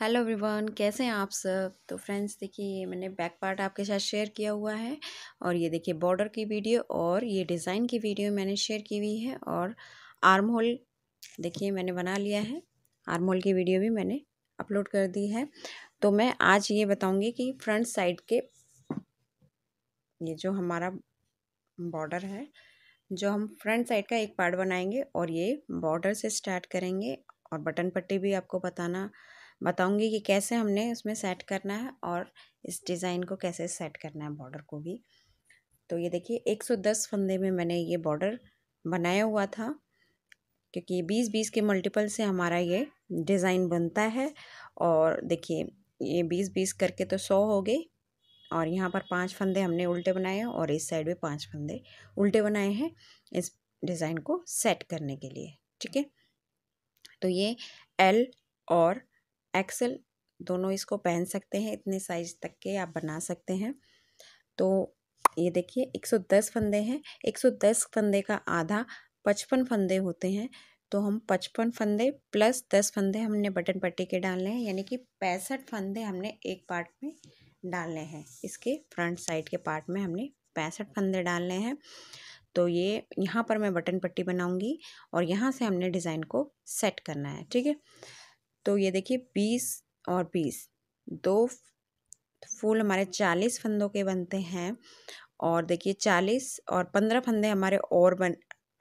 hello everyone कैसे हैं आप सब तो फ्रेंड्स देखिए ये मैंने बैक पार्ट आपके साथ शेयर किया हुआ है और ये देखिए बॉर्डर की वीडियो और ये डिज़ाइन की वीडियो मैंने शेयर की हुई है और आर्म होल देखिए मैंने बना लिया है आर्म होल की वीडियो भी मैंने अपलोड कर दी है तो मैं आज ये बताऊँगी कि फ्रंट साइड के ये जो हमारा बॉर्डर है जो हम फ्रंट साइड का एक पार्ट बनाएंगे और ये बॉर्डर से स्टार्ट करेंगे और बटन पट्टी भी आपको बताना बताऊंगी कि कैसे हमने उसमें सेट करना है और इस डिज़ाइन को कैसे सेट करना है बॉर्डर को भी तो ये देखिए 110 फंदे में मैंने ये बॉर्डर बनाया हुआ था क्योंकि 20-20 के मल्टीपल से हमारा ये डिज़ाइन बनता है और देखिए ये 20-20 करके तो 100 हो गए और यहाँ पर पांच फंदे हमने उल्टे बनाए हैं और इस साइड भी पांच फंदे उल्टे बनाए हैं इस डिज़ाइन को सेट करने के लिए ठीक है तो ये एल और एक्सेल दोनों इसको पहन सकते हैं इतने साइज तक के आप बना सकते हैं तो ये देखिए 110 फंदे हैं 110 फंदे का आधा पचपन फंदे होते हैं तो हम पचपन फंदे प्लस दस फंदे हमने बटन पट्टी के डालने हैं यानी कि पैंसठ फंदे हमने एक पार्ट में डालने हैं इसके फ्रंट साइड के पार्ट में हमने पैंसठ फंदे डालने हैं तो ये यहाँ पर मैं बटन पट्टी बनाऊँगी और यहाँ से हमने डिज़ाइन को सेट करना है ठीक है तो ये देखिए बीस और बीस दो फूल हमारे चालीस फंदों के बनते हैं और देखिए चालीस और पंद्रह फंदे हमारे और बन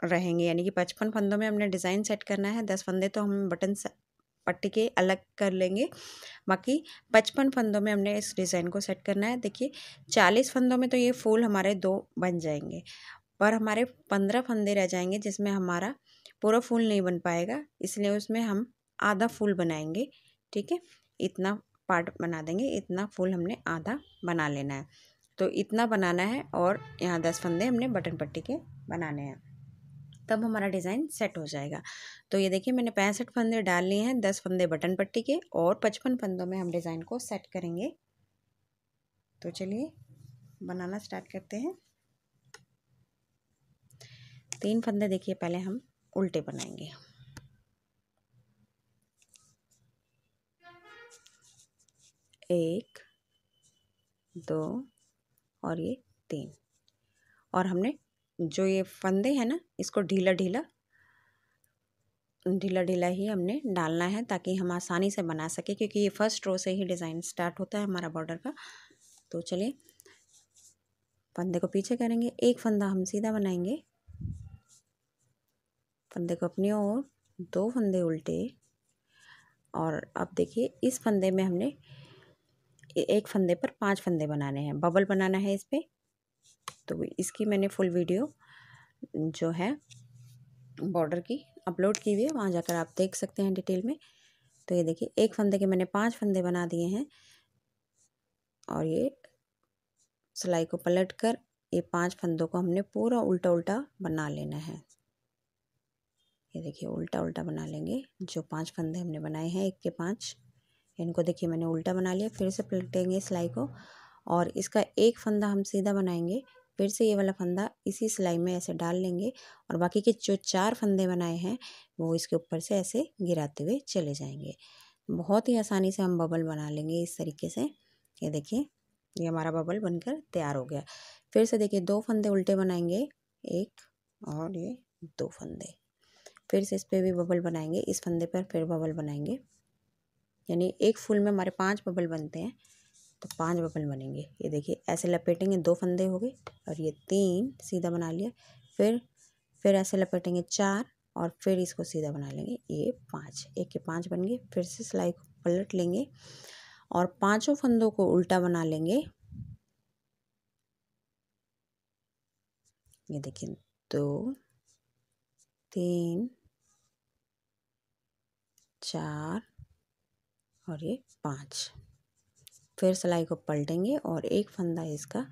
रहेंगे यानी कि पचपन फंदों में हमने डिज़ाइन सेट करना है दस फंदे तो हम बटन पट्टी के अलग कर लेंगे बाकी पचपन फंदों में हमने इस डिज़ाइन को सेट करना है देखिए चालीस फंदों में तो ये फूल हमारे दो बन जाएंगे पर हमारे पंद्रह फंदे रह जाएंगे जिसमें हमारा पूरा फूल नहीं बन पाएगा इसलिए उसमें हम आधा फूल बनाएंगे ठीक है इतना पार्ट बना देंगे इतना फूल हमने आधा बना लेना है तो इतना बनाना है और यहाँ दस फंदे हमने बटन पट्टी के बनाने हैं तब हमारा डिज़ाइन सेट हो जाएगा तो ये देखिए मैंने पैंसठ फंदे डाल लिए हैं दस फंदे बटन पट्टी के और पचपन फंदों में हम डिज़ाइन को सेट करेंगे तो चलिए बनाना स्टार्ट करते हैं तीन फंदे देखिए पहले हम उल्टे बनाएंगे एक दो और ये तीन और हमने जो ये फंदे हैं ना इसको ढीला ढीला ढीला ढीला ही हमने डालना है ताकि हम आसानी से बना सके क्योंकि ये फर्स्ट रो से ही डिज़ाइन स्टार्ट होता है हमारा बॉर्डर का तो चलिए फंदे को पीछे करेंगे एक फंदा हम सीधा बनाएंगे फंदे को अपनी ओर दो फंदे उल्टे और अब देखिए इस फंदे में हमने एक फंदे पर पांच फंदे बनाने हैं बबल बनाना है इस पर तो इसकी मैंने फुल वीडियो जो है बॉर्डर की अपलोड की हुई है वहाँ जाकर आप देख सकते हैं डिटेल में तो ये देखिए एक फंदे के मैंने पांच फंदे बना दिए हैं और ये सिलाई को पलट कर ये पांच फंदों को हमने पूरा उल्टा उल्टा बना लेना है ये देखिए उल्टा उल्टा बना लेंगे जो पांच फंदे हमने बनाए हैं एक के पांच इनको देखिए मैंने उल्टा बना लिया फिर से पलटेंगे सिलाई को और इसका एक फंदा हम सीधा बनाएंगे फिर से ये वाला फंदा इसी सिलाई में ऐसे डाल लेंगे और बाकी के जो चार फंदे बनाए हैं वो इसके ऊपर से ऐसे गिराते हुए चले जाएंगे बहुत ही आसानी से हम बबल बना लेंगे इस तरीके से ये देखिए ये हमारा बबल बनकर तैयार हो गया फिर से देखिए दो फंदे उल्टे बनाएंगे एक और ये दो फंदे फिर से इस पर भी बबल बनाएंगे इस फंदे पर फिर बबल बनाएंगे यानी एक फूल में हमारे पांच बबल बनते हैं तो पांच बबल बनेंगे ये देखिए ऐसे लपेटेंगे दो फंदे हो गए और ये तीन सीधा बना लिया फिर फिर ऐसे लपेटेंगे चार और फिर इसको सीधा बना लेंगे ये पाँच एक के पाँच बन गए फिर से सिलाई को पलट लेंगे और पाँचों फंदों को उल्टा बना लेंगे ये देखिए दो तीन चार और ये पाँच फिर सिलाई को पलटेंगे और एक फंदा इसका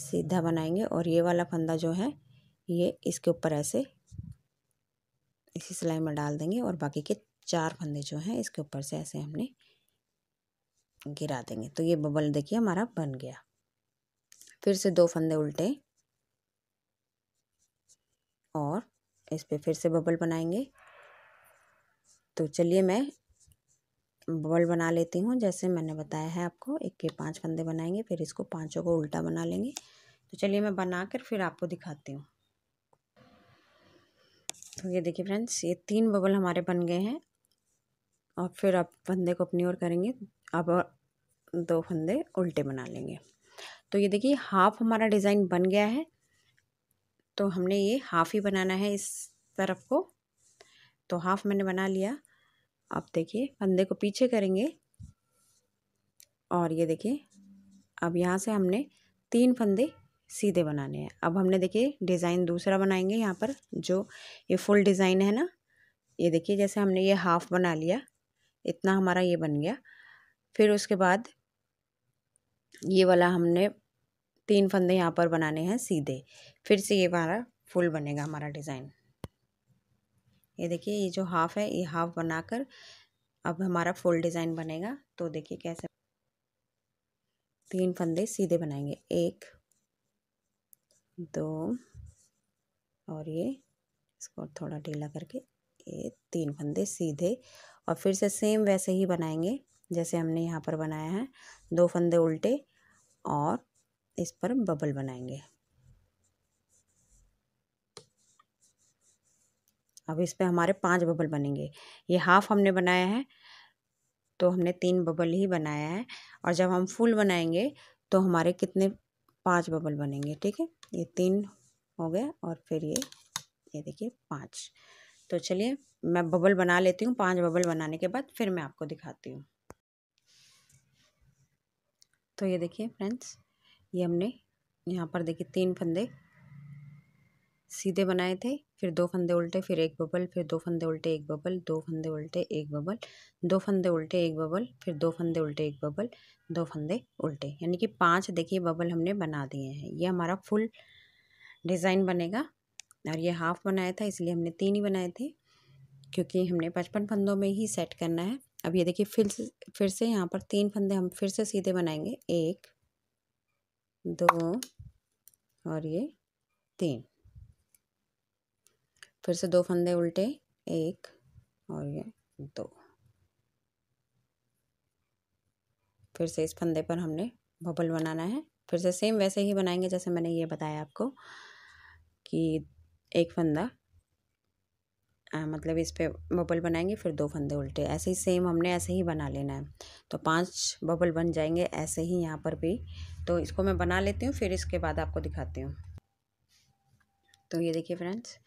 सीधा बनाएंगे और ये वाला फंदा जो है ये इसके ऊपर ऐसे इसी सिलाई में डाल देंगे और बाकी के चार फंदे जो हैं इसके ऊपर से ऐसे हमने गिरा देंगे तो ये बबल देखिए हमारा बन गया फिर से दो फंदे उल्टे और इस पर फिर से बबल बनाएंगे तो चलिए मैं बॉल बना लेती हूँ जैसे मैंने बताया है आपको एक के पाँच फंदे बनाएंगे फिर इसको पाँचों को उल्टा बना लेंगे तो चलिए मैं बना कर फिर आपको दिखाती हूँ तो ये देखिए फ्रेंड्स ये तीन बबल हमारे बन गए हैं और फिर आप फंदे को अपनी ओर करेंगे अब दो फंदे उल्टे बना लेंगे तो ये देखिए हाफ हमारा डिज़ाइन बन गया है तो हमने ये हाफ ही बनाना है इस तरफ को तो हाफ मैंने बना लिया आप देखिए फंदे को पीछे करेंगे और ये देखिए अब यहाँ से हमने तीन फंदे सीधे बनाने हैं अब हमने देखिए डिज़ाइन दूसरा बनाएंगे यहाँ पर जो ये फुल डिज़ाइन है ना ये देखिए जैसे हमने ये हाफ़ बना लिया इतना हमारा ये बन गया फिर उसके बाद ये वाला हमने तीन फंदे यहाँ पर बनाने हैं सीधे फिर से ये हमारा फुल बनेगा हमारा डिज़ाइन ये देखिए ये जो हाफ़ है ये हाफ़ बनाकर अब हमारा फुल डिज़ाइन बनेगा तो देखिए कैसे तीन फंदे सीधे बनाएंगे एक दो और ये इसको थोड़ा ढीला करके ये तीन फंदे सीधे और फिर से सेम वैसे ही बनाएंगे जैसे हमने यहाँ पर बनाया है दो फंदे उल्टे और इस पर बबल बनाएंगे अब इस पर हमारे पांच बबल बनेंगे ये हाफ़ हमने बनाया है तो हमने तीन बबल ही बनाया है और जब हम फुल बनाएंगे तो हमारे कितने पांच बबल बनेंगे ठीक है ये तीन हो गए और फिर ये ये देखिए पांच तो चलिए मैं बबल बना लेती हूँ पांच बबल बनाने के बाद फिर मैं आपको दिखाती हूँ तो ये देखिए फ्रेंड्स ये हमने यहाँ पर देखिए तीन फंदे सीधे बनाए थे फिर दो फंदे उल्टे फिर एक बबल फिर दो फंदे उल्टे एक बबल दो फंदे उल्टे एक बबल दो फंदे उल्टे एक बबल फिर दो फंदे उल्टे एक बबल दो फंदे उल्टे यानी कि पांच देखिए बबल हमने बना दिए हैं ये हमारा फुल डिज़ाइन बनेगा और ये हाफ़ बनाया था इसलिए हमने तीन ही बनाए थे क्योंकि हमने पचपन फंदों में ही सेट करना है अब ये देखिए फिर से फिर से यहाँ पर तीन फंदे हम फिर से सीधे बनाएंगे एक दो और ये तीन फिर से दो फंदे उल्टे एक और ये दो फिर से इस फंदे पर हमने बबल बनाना है फिर से सेम वैसे ही बनाएंगे जैसे मैंने ये बताया आपको कि एक फंदा आ, मतलब इस पर बबल बनाएंगे फिर दो फंदे उल्टे ऐसे ही सेम हमने ऐसे ही बना लेना है तो पांच बबल बन जाएंगे ऐसे ही यहाँ पर भी तो इसको मैं बना लेती हूँ फिर इसके बाद आपको दिखाती हूँ तो ये देखिए फ्रेंड्स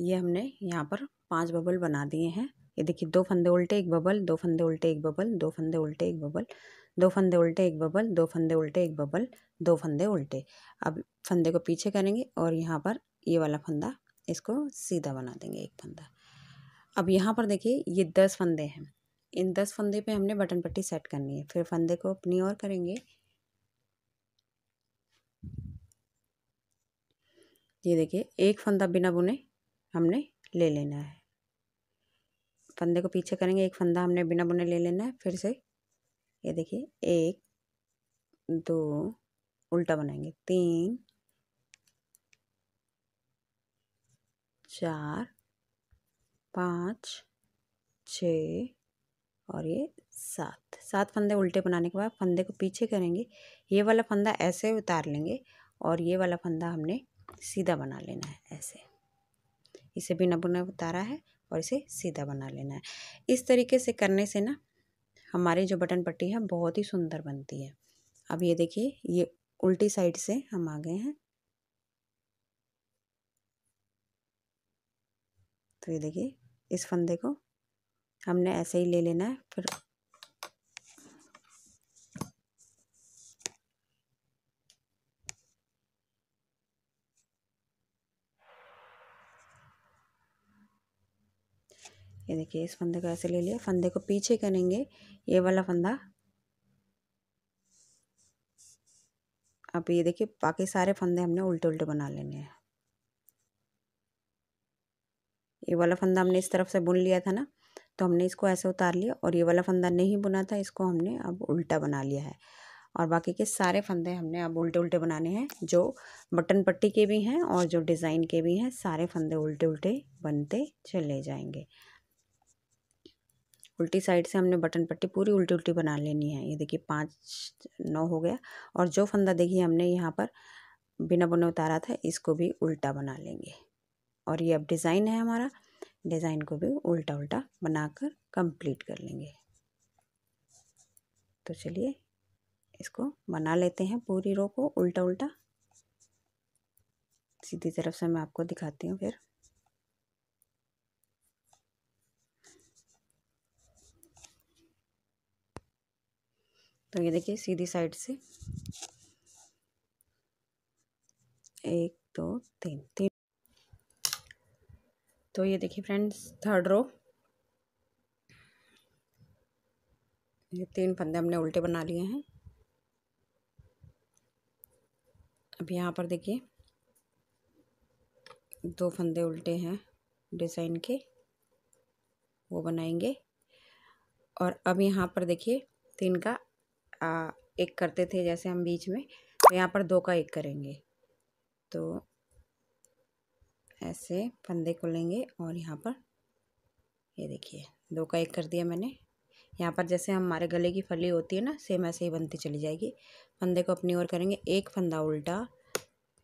ये हमने यहाँ पर पांच बबल बना दिए हैं ये देखिए दो फंदे उल्टे एक बबल दो फंदे उल्टे एक बबल दो फंदे उल्टे एक बबल दो फंदे उल्टे एक बबल दो फंदे उल्टे एक बबल दो फंदे उल्टे अब फंदे को पीछे करेंगे और यहाँ पर ये वाला फंदा इसको सीधा बना देंगे एक फंदा अब यहाँ पर देखिए ये दस फंदे हैं इन दस फंदे पे हमने बटन पट्टी सेट करनी है फिर फंदे को अपनी ओर करेंगे ये देखिए एक फंदा बिना बुने हमने ले लेना है फंदे को पीछे करेंगे एक फंदा हमने बिना बुने ले लेना है फिर से ये देखिए एक दो उल्टा बनाएंगे तीन चार पाँच छ और ये सात सात फंदे उल्टे बनाने के बाद फंदे को पीछे करेंगे ये वाला फंदा ऐसे उतार लेंगे और ये वाला फंदा हमने सीधा बना लेना है ऐसे इसे बिना बुना उतारा है और इसे सीधा बना लेना है इस तरीके से करने से ना हमारी जो बटन पट्टी है बहुत ही सुंदर बनती है अब ये देखिए ये उल्टी साइड से हम आ गए हैं तो ये देखिए इस फंदे को हमने ऐसे ही ले लेना है फिर ये देखिए इस फंदे को ऐसे ले लिया फंदे को पीछे करेंगे ये वाला फंदा अब ये देखिए बाकी सारे फंदे हमने उल्टे उल्टे बना लेने हैं ये वाला फंदा हमने इस तरफ से बुन लिया था ना तो हमने इसको ऐसे उतार लिया और ये वाला फंदा नहीं बुना था इसको हमने अब उल्टा बना लिया है और बाकी के सारे फंदे हमने अब उल्टे उल्टे बनाने हैं जो बटन पट्टी के भी हैं और जो डिज़ाइन के भी हैं सारे फंदे उल्टे उल्टे बनते चले जाएंगे उल्टी साइड से हमने बटन पट्टी पूरी उल्टी उल्टी बना लेनी है ये देखिए पाँच नौ हो गया और जो फंदा देखिए हमने यहाँ पर बिना बुने उतारा था इसको भी उल्टा बना लेंगे और ये अब डिज़ाइन है हमारा डिज़ाइन को भी उल्टा उल्टा बनाकर कंप्लीट कर लेंगे तो चलिए इसको बना लेते हैं पूरी रो को उल्टा उल्टा सीधी तरफ से मैं आपको दिखाती हूँ फिर तो ये देखिए सीधी साइड से एक दो तीन तीन तो ये देखिए फ्रेंड्स थर्ड रो ये तीन फंदे हमने उल्टे बना लिए हैं अब यहाँ पर देखिए दो फंदे उल्टे हैं डिज़ाइन के वो बनाएंगे और अब यहाँ पर देखिए तीन का आ, एक करते थे जैसे हम बीच में तो यहाँ पर दो का एक करेंगे तो ऐसे फंदे को लेंगे और यहाँ पर ये देखिए दो का एक कर दिया मैंने यहाँ पर जैसे हमारे गले की फली होती है ना सेम ऐसे ही बनती चली जाएगी फंदे को अपनी ओर करेंगे एक फंदा उल्टा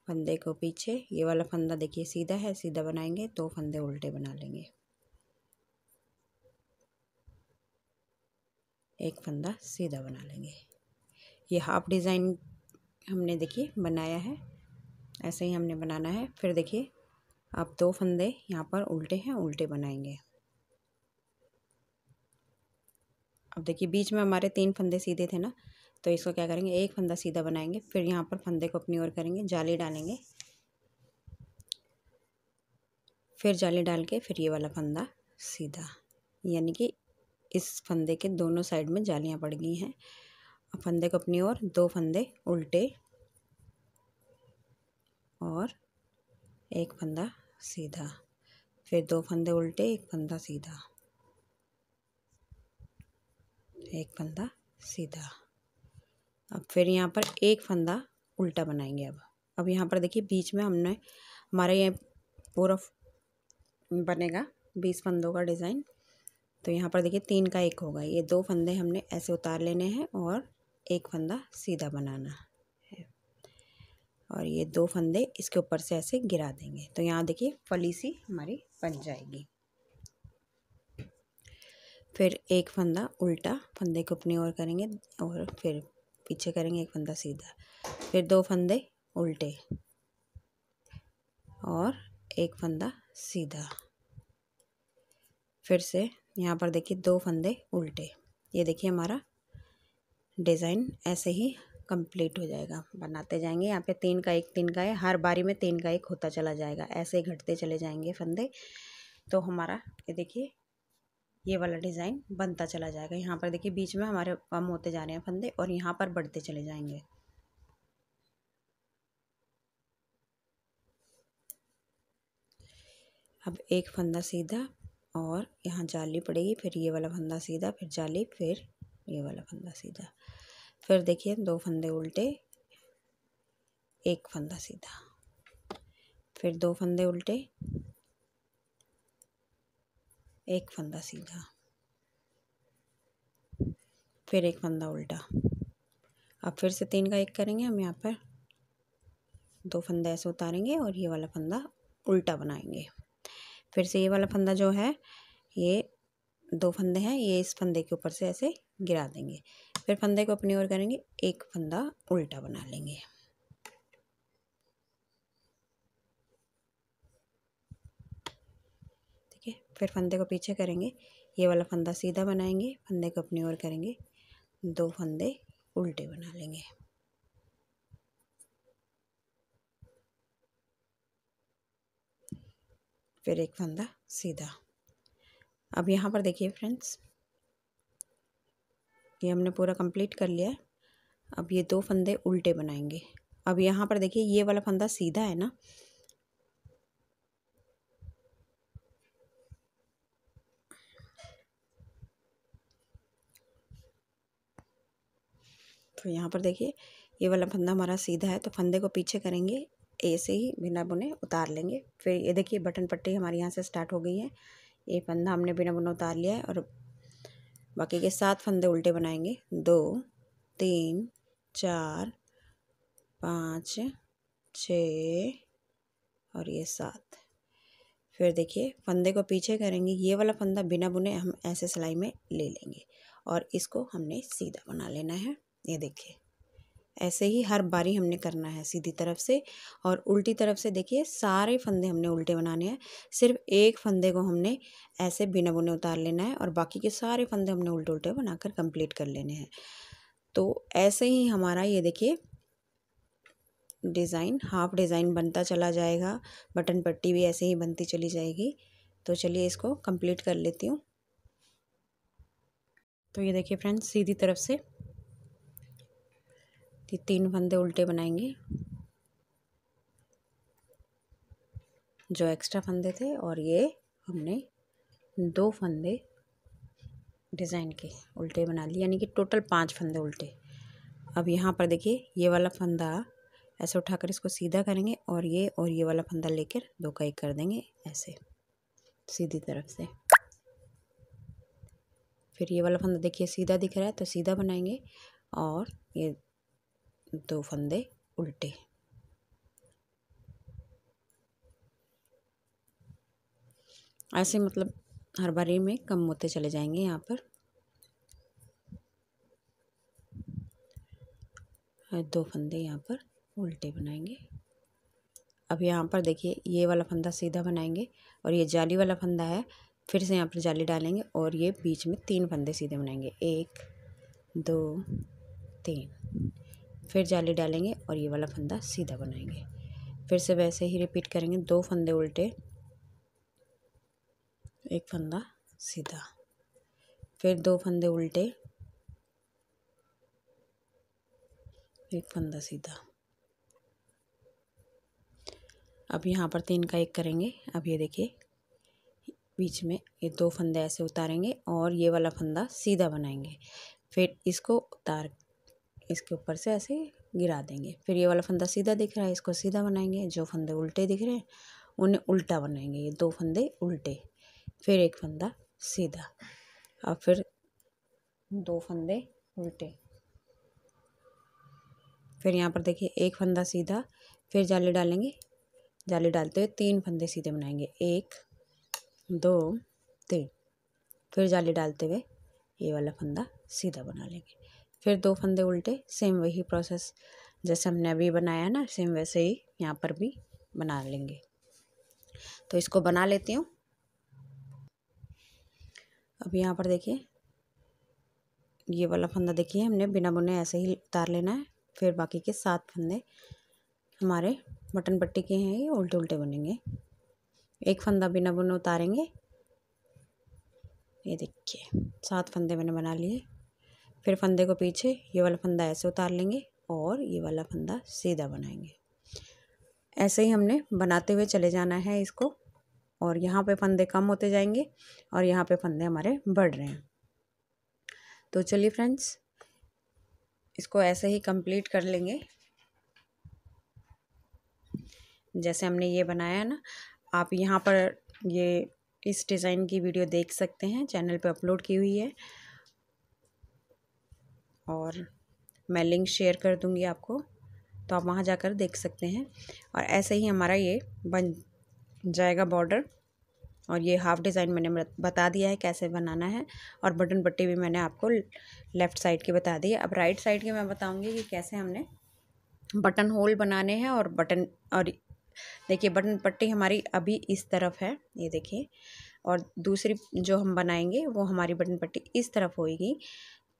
फंदे को पीछे ये वाला फंदा देखिए सीधा है सीधा बनाएंगे दो तो फंदे उल्टे बना लेंगे एक फंदा सीधा बना लेंगे ये हाफ डिज़ाइन हमने देखिए बनाया है ऐसे ही हमने बनाना है फिर देखिए आप दो फंदे यहाँ पर उल्टे हैं उल्टे बनाएंगे अब देखिए बीच में हमारे तीन फंदे सीधे थे ना तो इसको क्या करेंगे एक फंदा सीधा बनाएंगे फिर यहाँ पर फंदे को अपनी ओर करेंगे जाली डालेंगे फिर जाली डाल के फिर ये वाला फंदा सीधा यानी कि इस फंदे के दोनों साइड में जालियां पड़ गई हैं अब फंदे को अपनी ओर दो फंदे उल्टे और एक फंदा सीधा फिर दो फंदे उल्टे एक फंदा सीधा एक फंदा सीधा अब फिर यहाँ पर एक फंदा उल्टा बनाएंगे अब अब यहाँ पर देखिए बीच में हमने हमारे ये पूरा बनेगा बीस फंदों का डिज़ाइन तो यहाँ पर देखिए तीन का एक होगा ये दो फंदे हमने ऐसे उतार लेने हैं और एक फंदा सीधा बनाना है और ये दो फंदे इसके ऊपर से ऐसे गिरा देंगे तो यहाँ देखिए फली सी हमारी बन जाएगी फिर एक फंदा उल्टा फंदे को अपनी ओर करेंगे और फिर पीछे करेंगे एक फंदा सीधा फिर दो फंदे उल्टे और एक फंदा सीधा फिर से यहाँ पर देखिए दो फंदे उल्टे ये देखिए हमारा डिज़ाइन ऐसे ही कंप्लीट हो जाएगा बनाते जाएंगे यहाँ पे तीन का एक तीन का है हर बारी में तीन का एक होता चला जाएगा ऐसे ही घटते चले जाएंगे फंदे तो हमारा ये देखिए ये वाला डिज़ाइन बनता चला जाएगा यहाँ पर देखिए बीच में हमारे कम होते जा रहे हैं फंदे और यहाँ पर बढ़ते चले जाएंगे अब एक फंदा सीधा और यहाँ जाली पड़ेगी फिर ये वाला फंदा सीधा फिर जाली फिर ये वाला फंदा सीधा फिर देखिए दो फंदे उल्टे एक फंदा सीधा फिर दो फंदे उल्टे एक फंदा सीधा फिर एक फंदा उल्टा अब फिर से तीन का एक करेंगे हम यहाँ पर दो फंदे ऐसे उतारेंगे और ये वाला फंदा उल्टा बनाएंगे फिर से ये वाला फंदा जो है ये दो फंदे हैं ये इस फंदे के ऊपर से ऐसे गिरा देंगे फिर फंदे को अपनी ओर करेंगे एक फंदा उल्टा बना लेंगे ठीक है फिर फंदे को पीछे करेंगे ये वाला फंदा सीधा बनाएंगे फंदे को अपनी ओर करेंगे दो फंदे उल्टे बना लेंगे फिर एक फंदा सीधा अब यहाँ पर देखिए फ्रेंड्स ये हमने पूरा कंप्लीट कर लिया है अब ये दो फंदे उल्टे बनाएंगे अब यहाँ पर देखिए ये वाला फंदा सीधा है ना तो यहाँ पर देखिए ये वाला फंदा हमारा सीधा है तो फंदे को पीछे करेंगे ऐसे ही बिना बुने उतार लेंगे फिर ये देखिए बटन पट्टी हमारे यहाँ से स्टार्ट हो गई है ये फंदा हमने बिना बुने उतार लिया है और बाकी के सात फंदे उल्टे बनाएंगे दो तीन चार पाँच छ और ये सात फिर देखिए फंदे को पीछे करेंगे ये वाला फंदा बिना बुने हम ऐसे सिलाई में ले लेंगे और इसको हमने सीधा बना लेना है ये देखिए ऐसे ही हर बारी हमने करना है सीधी तरफ से और उल्टी तरफ से देखिए सारे फंदे हमने उल्टे बनाने हैं सिर्फ एक फंदे को हमने ऐसे बिना बुने उतार लेना है और बाकी के सारे फंदे हमने उल्टे उल्टे बनाकर कंप्लीट कर लेने हैं तो ऐसे ही हमारा ये देखिए डिज़ाइन हाफ डिज़ाइन बनता चला जाएगा बटन पट्टी भी ऐसे ही बनती चली जाएगी तो चलिए इसको कंप्लीट कर लेती हूँ तो ये देखिए फ्रेंड्स सीधी तरफ से कि तीन फंदे उल्टे बनाएंगे जो एक्स्ट्रा फंदे थे और ये हमने दो फंदे डिज़ाइन के उल्टे बना लिए यानी कि टोटल पांच फंदे उल्टे अब यहाँ पर देखिए ये वाला फंदा ऐसे उठाकर इसको सीधा करेंगे और ये और ये वाला फंदा लेकर दो का एक कर देंगे ऐसे सीधी तरफ से फिर ये वाला फंदा देखिए सीधा दिख रहा है तो सीधा बनाएंगे और ये दो फंदे उल्टे ऐसे मतलब हर बारी में कम होते चले जाएंगे यहाँ पर दो फंदे यहाँ पर उल्टे बनाएंगे अब यहाँ पर देखिए ये वाला फंदा सीधा बनाएंगे और ये जाली वाला फंदा है फिर से यहाँ पर जाली डालेंगे और ये बीच में तीन फंदे सीधे बनाएंगे एक दो तीन फिर जाली डालेंगे और ये वाला फंदा सीधा बनाएंगे फिर से वैसे ही रिपीट करेंगे दो फंदे उल्टे एक फंदा सीधा फिर दो फंदे उल्टे एक फंदा सीधा अब यहाँ पर तीन का एक करेंगे अब ये देखिए बीच में ये दो फंदे ऐसे उतारेंगे और ये वाला फंदा सीधा बनाएंगे फिर इसको उतार इसके ऊपर से ऐसे गिरा देंगे फिर ये वाला फंदा सीधा दिख रहा है इसको सीधा बनाएंगे जो फंदे उल्टे दिख रहे हैं उन्हें उल्टा बनाएंगे ये दो फंदे उल्टे फिर एक फंदा सीधा और फिर दो फंदे उल्टे फिर यहाँ पर देखिए एक फंदा सीधा फिर जाली डालेंगे जाली डालते हुए तीन फंदे सीधे बनाएंगे एक दो तीन फिर जाली डालते हुए ये वाला फंदा सीधा बना लेंगे फिर दो फंदे उल्टे सेम वही प्रोसेस जैसे हमने अभी बनाया ना सेम वैसे ही यहाँ पर भी बना लेंगे तो इसको बना लेती हूँ अब यहाँ पर देखिए ये वाला फंदा देखिए हमने बिना बुने ऐसे ही उतार लेना है फिर बाकी के सात फंदे हमारे मटन पट्टी के हैं ये उल्टे उल्टे बनेंगे एक फंदा बिना बुने उतारेंगे ये देखिए सात फंदे मैंने बना लिए फिर फंदे को पीछे ये वाला फंदा ऐसे उतार लेंगे और ये वाला फंदा सीधा बनाएंगे ऐसे ही हमने बनाते हुए चले जाना है इसको और यहाँ पे फंदे कम होते जाएंगे और यहाँ पे फंदे हमारे बढ़ रहे हैं तो चलिए फ्रेंड्स इसको ऐसे ही कंप्लीट कर लेंगे जैसे हमने ये बनाया है ना आप यहाँ पर ये इस डिज़ाइन की वीडियो देख सकते हैं चैनल पे अपलोड की हुई है और मैं लिंक शेयर कर दूँगी आपको तो आप वहाँ जाकर देख सकते हैं और ऐसे ही हमारा ये बन जाएगा बॉर्डर और ये हाफ़ डिज़ाइन मैंने बता दिया है कैसे बनाना है और बटन पट्टी भी मैंने आपको लेफ़्ट साइड की बता दी है अब राइट साइड की मैं बताऊँगी कि कैसे हमने बटन होल बनाने हैं और बटन और देखिए बटन पट्टी हमारी अभी इस तरफ है ये देखिए और दूसरी जो हम बनाएंगे वो हमारी बटन पट्टी इस तरफ होएगी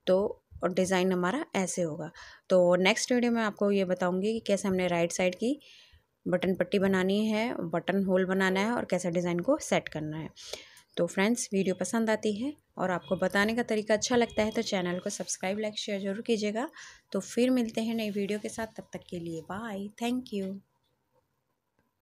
तो और डिज़ाइन हमारा ऐसे होगा तो नेक्स्ट वीडियो में आपको ये बताऊँगी कि कैसे हमने राइट साइड की बटन पट्टी बनानी है बटन होल बनाना है और कैसे डिज़ाइन को सेट करना है तो फ्रेंड्स वीडियो पसंद आती है और आपको बताने का तरीका अच्छा लगता है तो चैनल को सब्सक्राइब लाइक शेयर ज़रूर कीजिएगा तो फिर मिलते हैं नई वीडियो के साथ तब तक के लिए बाय थैंक यू